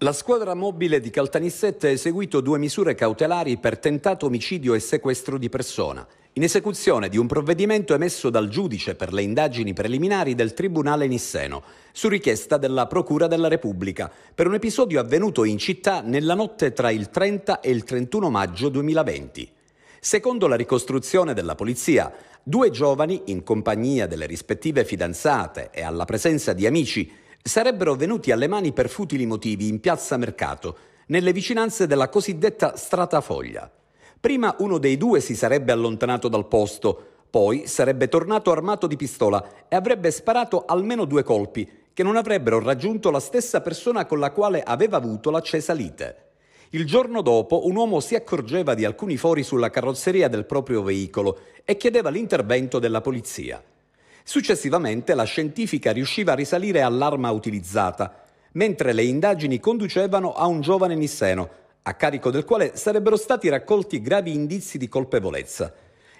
La squadra mobile di Caltanissette ha eseguito due misure cautelari per tentato omicidio e sequestro di persona, in esecuzione di un provvedimento emesso dal giudice per le indagini preliminari del Tribunale Nisseno, su richiesta della Procura della Repubblica, per un episodio avvenuto in città nella notte tra il 30 e il 31 maggio 2020. Secondo la ricostruzione della polizia, due giovani, in compagnia delle rispettive fidanzate e alla presenza di amici, sarebbero venuti alle mani per futili motivi in piazza Mercato, nelle vicinanze della cosiddetta strata Prima uno dei due si sarebbe allontanato dal posto, poi sarebbe tornato armato di pistola e avrebbe sparato almeno due colpi che non avrebbero raggiunto la stessa persona con la quale aveva avuto l'accesa lite. Il giorno dopo un uomo si accorgeva di alcuni fori sulla carrozzeria del proprio veicolo e chiedeva l'intervento della polizia. Successivamente la scientifica riusciva a risalire all'arma utilizzata, mentre le indagini conducevano a un giovane nisseno, a carico del quale sarebbero stati raccolti gravi indizi di colpevolezza.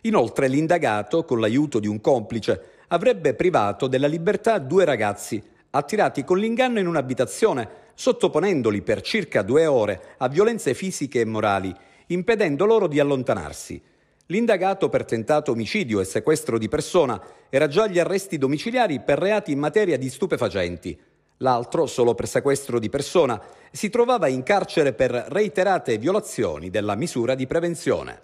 Inoltre l'indagato, con l'aiuto di un complice, avrebbe privato della libertà due ragazzi, attirati con l'inganno in un'abitazione, sottoponendoli per circa due ore a violenze fisiche e morali, impedendo loro di allontanarsi. L'indagato per tentato omicidio e sequestro di persona era già agli arresti domiciliari per reati in materia di stupefacenti. L'altro, solo per sequestro di persona, si trovava in carcere per reiterate violazioni della misura di prevenzione.